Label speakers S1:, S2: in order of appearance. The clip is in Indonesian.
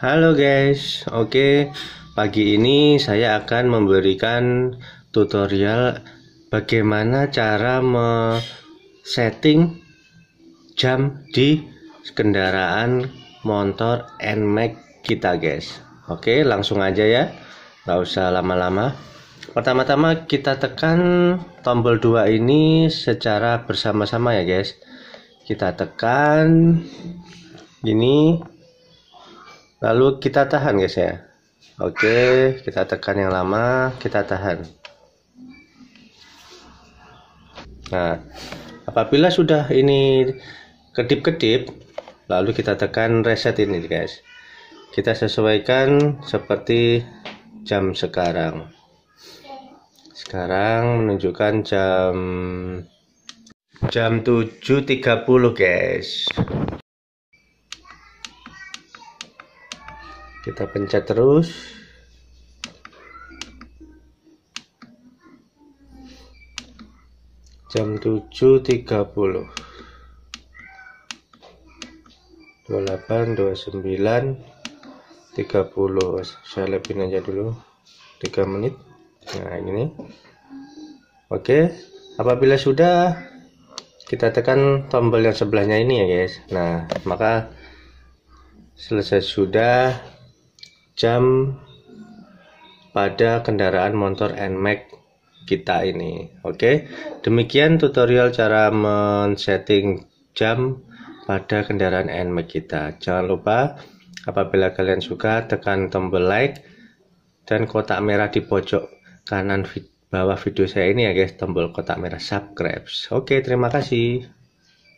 S1: Halo guys, oke pagi ini saya akan memberikan tutorial bagaimana cara setting jam di kendaraan motor NMAX kita guys Oke langsung aja ya, gak usah lama-lama Pertama-tama kita tekan tombol 2 ini secara bersama-sama ya guys. Kita tekan Gini lalu kita tahan guys ya. Oke, kita tekan yang lama, kita tahan. Nah, apabila sudah ini kedip-kedip, lalu kita tekan reset ini guys. Kita sesuaikan seperti jam sekarang. Sekarang menunjukkan jam jam 7.30 guys. Kita pencet terus. Jam 7.30. 28 29 30. Saya lebihin aja dulu 3 menit nah ini oke apabila sudah kita tekan tombol yang sebelahnya ini ya guys nah maka selesai sudah jam pada kendaraan motor NMAX kita ini oke demikian tutorial cara men-setting jam pada kendaraan NMAX kita jangan lupa apabila kalian suka tekan tombol like dan kotak merah di pojok kanan vid bawah video saya ini ya guys tombol kotak merah subscribe. Oke, terima kasih.